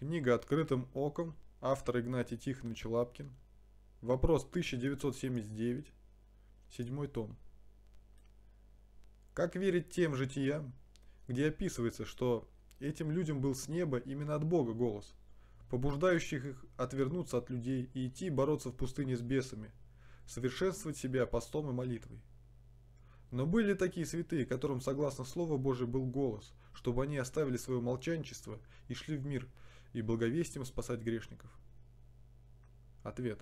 Книга «Открытым оком», автор Игнатий Тихонович Лапкин. Вопрос 1979, седьмой том. Как верить тем житиям, где описывается, что этим людям был с неба именно от Бога голос, побуждающих их отвернуться от людей и идти бороться в пустыне с бесами, совершенствовать себя постом и молитвой? Но были такие святые, которым, согласно Слову Божьему, был голос, чтобы они оставили свое молчанчество и шли в мир, и благовестием спасать грешников? Ответ.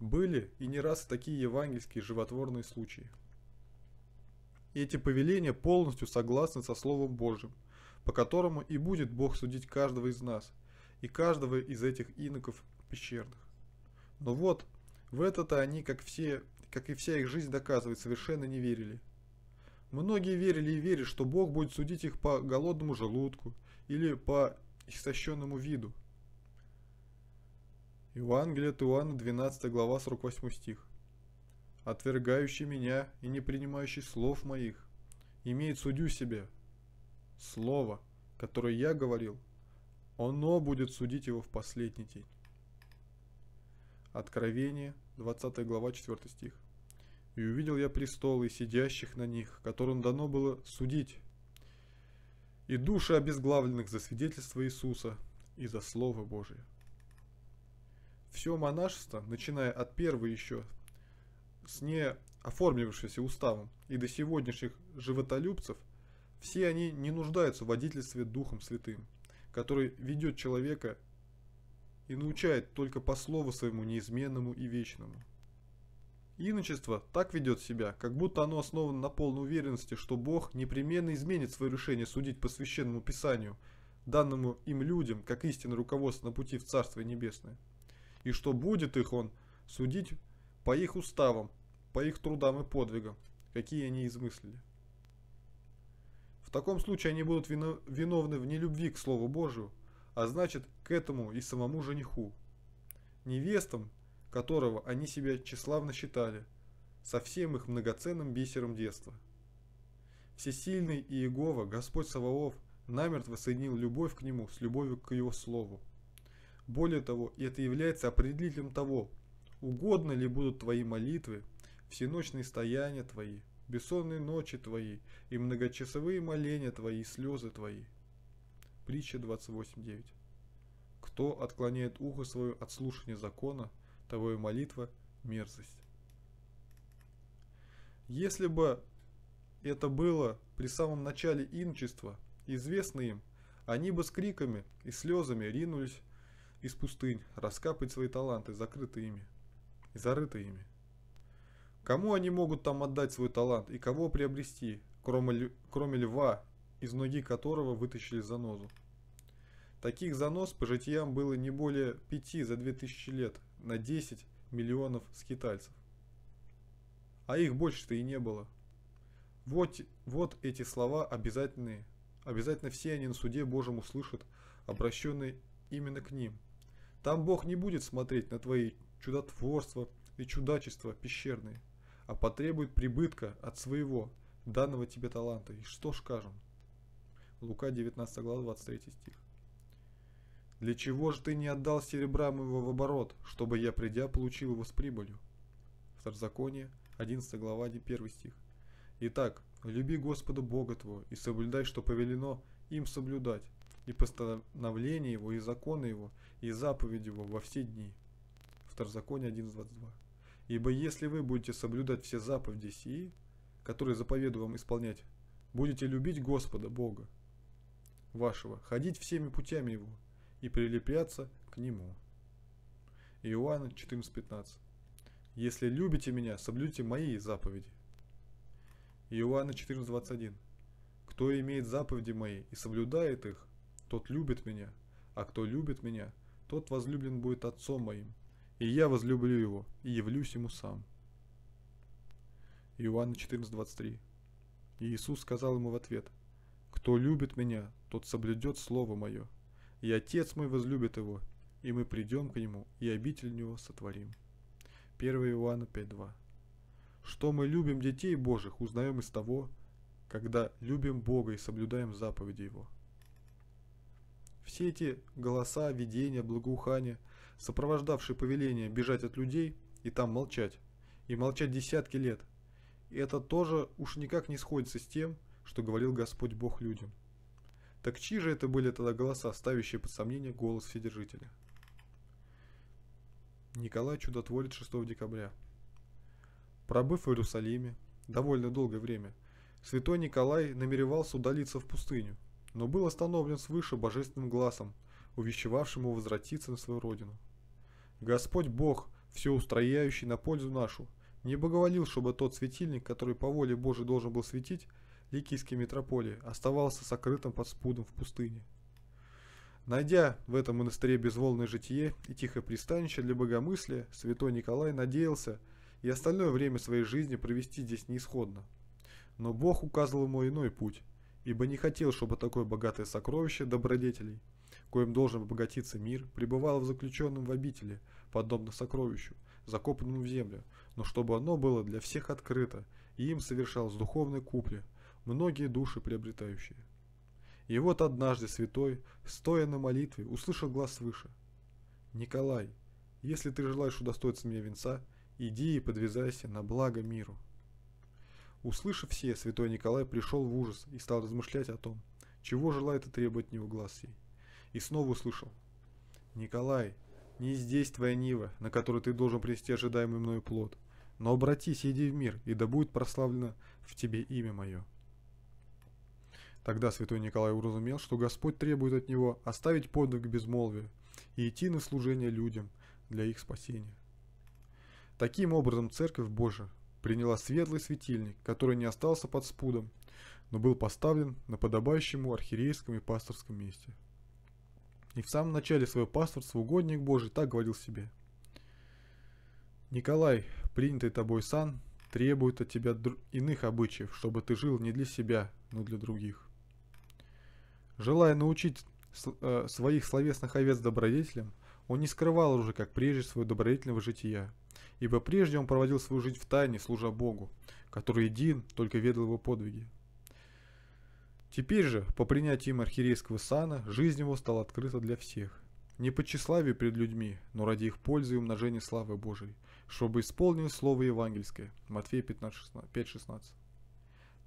Были и не раз такие евангельские животворные случаи. Эти повеления полностью согласны со Словом Божьим, по которому и будет Бог судить каждого из нас, и каждого из этих иноков пещерных. Но вот, в это-то они, как, все, как и вся их жизнь доказывает, совершенно не верили. Многие верили и верят, что Бог будет судить их по голодному желудку, или по истощенному виду. Евангелие от Иоанна, 12 глава, 48 стих. «Отвергающий меня и не принимающий слов моих, имеет судью себе. Слово, которое я говорил, оно будет судить его в последний день». Откровение, 20 глава, 4 стих. «И увидел я престолы и сидящих на них, которым дано было судить и души обезглавленных за свидетельство Иисуса и за Слово Божие. Все монашество, начиная от первой еще, с не оформившейся уставом и до сегодняшних животолюбцев, все они не нуждаются в водительстве Духом Святым, который ведет человека и научает только по слову своему неизменному и вечному – Иночество так ведет себя, как будто оно основано на полной уверенности, что Бог непременно изменит свое решение судить по священному писанию, данному им людям, как истинное руководство на пути в Царство Небесное. И что будет их он судить по их уставам, по их трудам и подвигам, какие они измыслили. В таком случае они будут виновны в нелюбви к Слову Божию, а значит к этому и самому жениху. Невестам которого они себя тщеславно считали, со всем их многоценным бисером детства. Всесильный Иегова, Господь Саваоф, намертво соединил любовь к нему с любовью к его слову. Более того, это является определителем того, угодно ли будут твои молитвы, всеночные стояния твои, бессонные ночи твои и многочасовые моления твои и слезы твои. Притча 28.9 Кто отклоняет ухо свое от слушания закона, того и молитва – мерзость. Если бы это было при самом начале иночества, известно им, они бы с криками и слезами ринулись из пустынь раскапывать свои таланты, закрытые ими зарытые ими. Кому они могут там отдать свой талант и кого приобрести, кроме, кроме льва, из ноги которого вытащили занозу? Таких занос по житиям было не более пяти за две тысячи лет – на 10 миллионов скитальцев. А их больше-то и не было. Вот, вот эти слова обязательные. Обязательно все они на суде Божьем услышат, обращенные именно к ним. Там Бог не будет смотреть на твои чудотворства и чудачества пещерные, а потребует прибытка от своего, данного тебе таланта. И что ж скажем? Лука 19 глава 23 стих. Для чего же ты не отдал серебра моего в оборот, чтобы я, придя, получил его с прибылью? Второзаконие, 11 глава, 1 стих. Итак, люби Господа Бога твоего и соблюдай, что повелено им соблюдать, и постановление его, и законы его, и заповеди его во все дни. Второзаконие 1.22. Ибо если вы будете соблюдать все заповеди сии, которые заповеду вам исполнять, будете любить Господа Бога вашего, ходить всеми путями его, и прилепятся к нему. Иоанна 14.15 Если любите меня, соблюдите мои заповеди. Иоанна 14.21 Кто имеет заповеди мои и соблюдает их, тот любит меня, а кто любит меня, тот возлюблен будет отцом моим, и я возлюблю его, и явлюсь ему сам. Иоанна 14.23 И Иисус сказал ему в ответ, «Кто любит меня, тот соблюдет слово мое, и Отец мой возлюбит его, и мы придем к нему, и обитель него сотворим. 1 Иоанна 5.2 Что мы любим детей Божьих, узнаем из того, когда любим Бога и соблюдаем заповеди Его. Все эти голоса, видения, благоухания, сопровождавшие повеление бежать от людей и там молчать, и молчать десятки лет, и это тоже уж никак не сходится с тем, что говорил Господь Бог людям. Так чьи же это были тогда голоса, ставящие под сомнение голос Вседержителя? Николай чудотворит 6 декабря. Пробыв в Иерусалиме довольно долгое время, святой Николай намеревался удалиться в пустыню, но был остановлен свыше божественным глазом, увещевавшим его возвратиться на свою родину. Господь Бог, все устрояющий на пользу нашу, не боговолил, чтобы тот светильник, который по воле Божией должен был светить, Ликийской метрополии оставался сокрытым под спудом в пустыне. Найдя в этом монастыре безволное житие и тихое пристанище для богомыслия, святой Николай надеялся и остальное время своей жизни провести здесь неисходно. Но Бог указывал ему иной путь, ибо не хотел, чтобы такое богатое сокровище добродетелей, коим должен обогатиться мир, пребывало в заключенном в обители, подобно сокровищу, закопанному в землю, но чтобы оно было для всех открыто, и им совершалось духовной купли, многие души приобретающие. И вот однажды святой, стоя на молитве, услышал глаз свыше. «Николай, если ты желаешь удостоиться мне венца, иди и подвязайся на благо миру». Услышав все, святой Николай пришел в ужас и стал размышлять о том, чего желает и требует от него глаз сей. И снова услышал. «Николай, не здесь твоя нива, на которой ты должен принести ожидаемый мною плод, но обратись, иди в мир, и да будет прославлено в тебе имя мое». Тогда святой Николай уразумел, что Господь требует от него оставить подвиг безмолвия и идти на служение людям для их спасения. Таким образом, Церковь Божия приняла светлый светильник, который не остался под спудом, но был поставлен на подобающему архиерейском и пасторском месте. И в самом начале своего пасторства угодник Божий так говорил себе. «Николай, принятый тобой сан, требует от тебя иных обычаев, чтобы ты жил не для себя, но для других». Желая научить э, своих словесных овец добродетелям, он не скрывал уже, как прежде, своего добродетельного жития, ибо прежде он проводил свою жизнь в тайне, служа Богу, который един только ведал его подвиги. Теперь же, по принятию им архиерейского сана, жизнь его стала открыта для всех. Не по тщеславию перед людьми, но ради их пользы и умножения славы Божией, чтобы исполнилось слово евангельское. Матфея 5.16.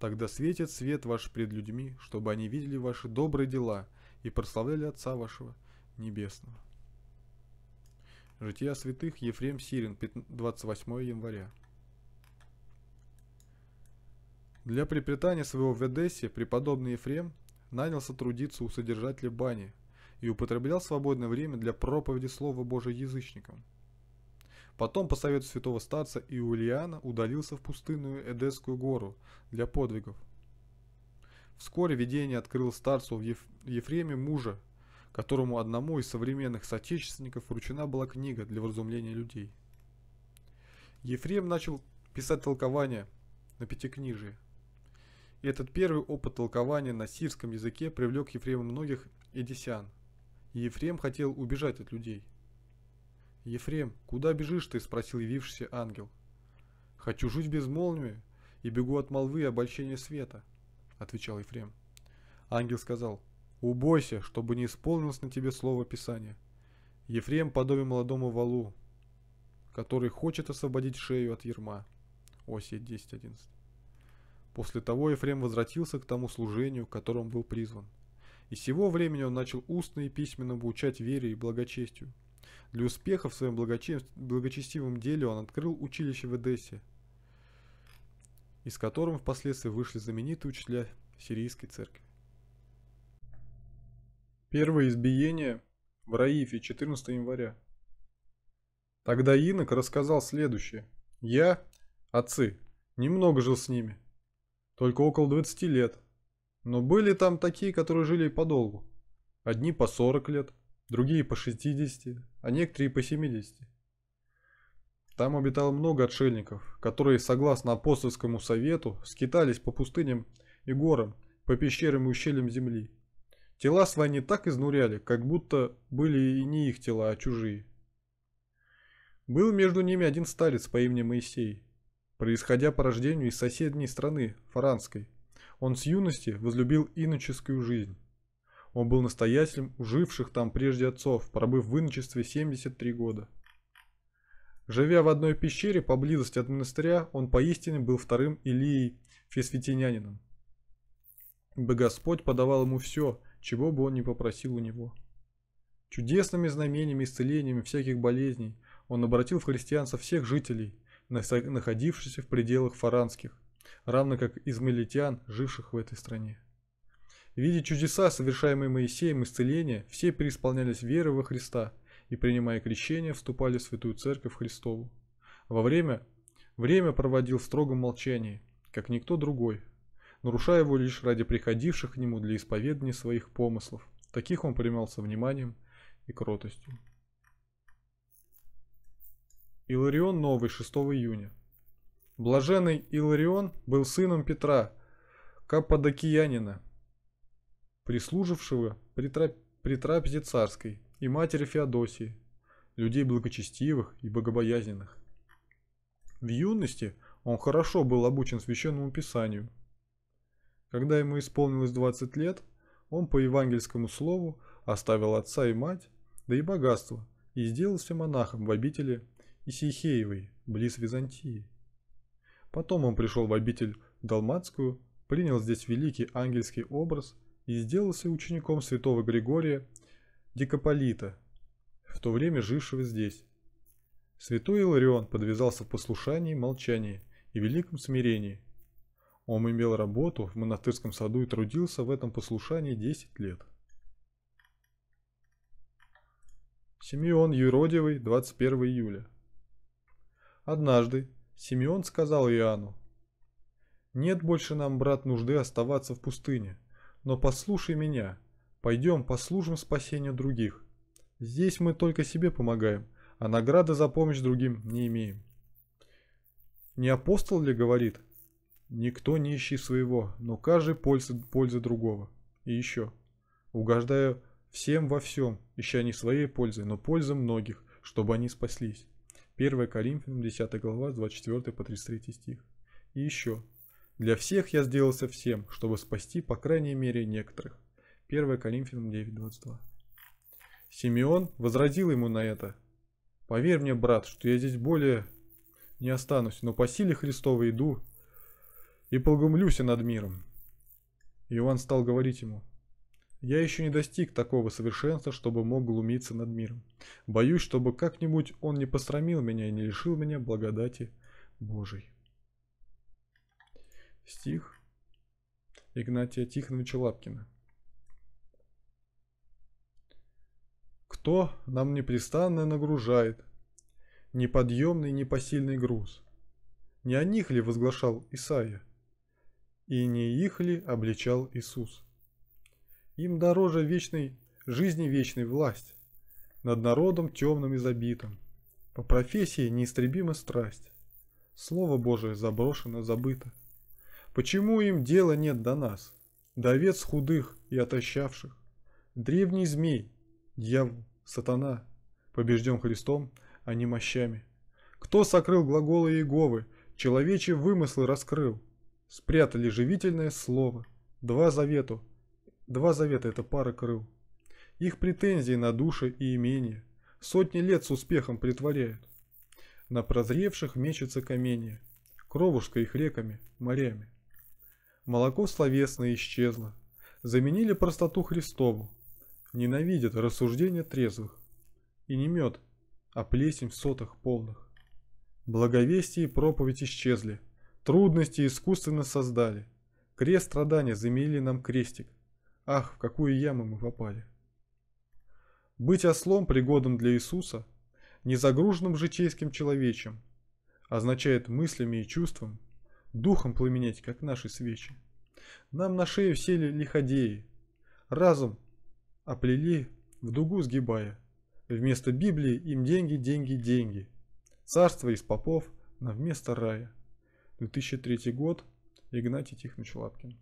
Тогда светит свет ваш пред людьми, чтобы они видели ваши добрые дела и прославляли Отца вашего Небесного. Жития святых Ефрем Сирин, 28 января. Для припитания своего в Эдессе преподобный Ефрем нанялся трудиться у содержателя бани и употреблял свободное время для проповеди Слова Божия язычникам – Потом, по совету святого старца Иулиана, удалился в пустынную Эдесскую гору для подвигов. Вскоре видение открыл старцу в Ефреме мужа, которому одному из современных соотечественников вручена была книга для вразумления людей. Ефрем начал писать толкование на пятикнижии. И этот первый опыт толкования на сирском языке привлек Ефрема многих эдисян. Ефрем хотел убежать от людей – «Ефрем, куда бежишь ты?» – спросил явившийся ангел. «Хочу жить без молнии и бегу от молвы и обольщения света», – отвечал Ефрем. Ангел сказал, «Убойся, чтобы не исполнилось на тебе слово Писания. Ефрем подобен молодому валу, который хочет освободить шею от ерма». Осия 10.11. После того Ефрем возвратился к тому служению, к которому был призван. И с сего времени он начал устно и письменно обучать вере и благочестию – для успеха в своем благочестивом деле он открыл училище в Эдессе, из которого впоследствии вышли знаменитые учителя сирийской церкви. Первое избиение в Раифе 14 января. Тогда инок рассказал следующее. «Я, отцы, немного жил с ними, только около 20 лет, но были там такие, которые жили подолгу, одни по 40 лет, другие по 60, а некоторые и по 70. Там обитало много отшельников, которые, согласно апостольскому совету, скитались по пустыням и горам, по пещерам и ущельям земли. Тела свои не так изнуряли, как будто были и не их тела, а чужие. Был между ними один старец по имени Моисей, происходя по рождению из соседней страны, Фаранской. Он с юности возлюбил иноческую жизнь. Он был настоятелем уживших там прежде отцов, пробыв в иночестве 73 года. Живя в одной пещере поблизости от монастыря, он поистине был вторым Илией Фесвитянином. Бы Господь подавал ему все, чего бы он ни попросил у него. Чудесными знамениями исцелениями всяких болезней он обратил в христианство всех жителей, находившихся в пределах фаранских, равно как измаилитян, живших в этой стране. Видя чудеса, совершаемые Моисеем исцеления, все преисполнялись веры во Христа и, принимая крещение, вступали в Святую Церковь Христову. Во время время проводил в строгом молчании, как никто другой, нарушая его лишь ради приходивших к нему для исповедания своих помыслов. Таких он принимал со вниманием и кротостью. Иларион Новый, 6 июня. Блаженный Иларион был сыном Петра, Каппадокиянина, прислужившего при, трап при трапезе царской и матери Феодосии, людей благочестивых и богобоязненных. В юности он хорошо был обучен священному писанию. Когда ему исполнилось 20 лет, он по евангельскому слову оставил отца и мать, да и богатство, и сделался монахом в обители Исихеевой, близ Византии. Потом он пришел в обитель Далматскую, принял здесь великий ангельский образ и сделался учеником святого Григория Дикополита, в то время жившего здесь. Святой Иларион подвязался в послушании, молчании и великом смирении. Он имел работу в монастырском саду и трудился в этом послушании 10 лет. Симеон Юродивый, 21 июля. Однажды Симеон сказал Иоанну, «Нет больше нам, брат, нужды оставаться в пустыне. Но послушай меня. Пойдем послужим спасению других. Здесь мы только себе помогаем, а награды за помощь другим не имеем. Не апостол ли говорит? Никто не ищи своего, но каждый пользы, пользы другого. И еще. Угождаю всем во всем, ища не своей пользы, но пользы многих, чтобы они спаслись. 1 Коринфянам 10 глава 24 по 33 стих. И еще. Для всех я сделался всем, чтобы спасти, по крайней мере, некоторых. 1 Коринфянам 9.22. Симеон возразил ему на это. «Поверь мне, брат, что я здесь более не останусь, но по силе Христовой иду и погумлюся над миром». Иоанн стал говорить ему, я еще не достиг такого совершенства, чтобы мог глумиться над миром. Боюсь, чтобы как-нибудь он не посрамил меня и не лишил меня благодати Божией стих Игнатия Тихоновича Лапкина. Кто нам непрестанно нагружает неподъемный непосильный груз? Не о них ли возглашал Исаия? И не их ли обличал Иисус? Им дороже вечной жизни вечной власть над народом темным и забитым. По профессии неистребима страсть. Слово Божие заброшено, забыто. Почему им дела нет до нас, до овец худых и отощавших? Древний змей, дьявол, сатана, побежден Христом, а не мощами. Кто сокрыл глаголы Иеговы, человечьи вымыслы раскрыл? Спрятали живительное слово, два завету, два завета это пара крыл. Их претензии на души и имение сотни лет с успехом притворяют. На прозревших мечется каменья, кровушка их реками, морями. Молоко словесное исчезло. Заменили простоту Христову. Ненавидят рассуждения трезвых. И не мед, а плесень в сотах полных. Благовестие и проповедь исчезли. Трудности искусственно создали. Крест страдания заменили нам крестик. Ах, в какую яму мы попали. Быть ослом, пригодным для Иисуса, незагруженным житейским человечем, означает мыслями и чувством духом пламенеть, как наши свечи. Нам на шею сели лиходеи, разом оплели, в дугу сгибая. Вместо Библии им деньги, деньги, деньги. Царство из попов на вместо рая. 2003 год. Игнатий Тихонович Лапкин.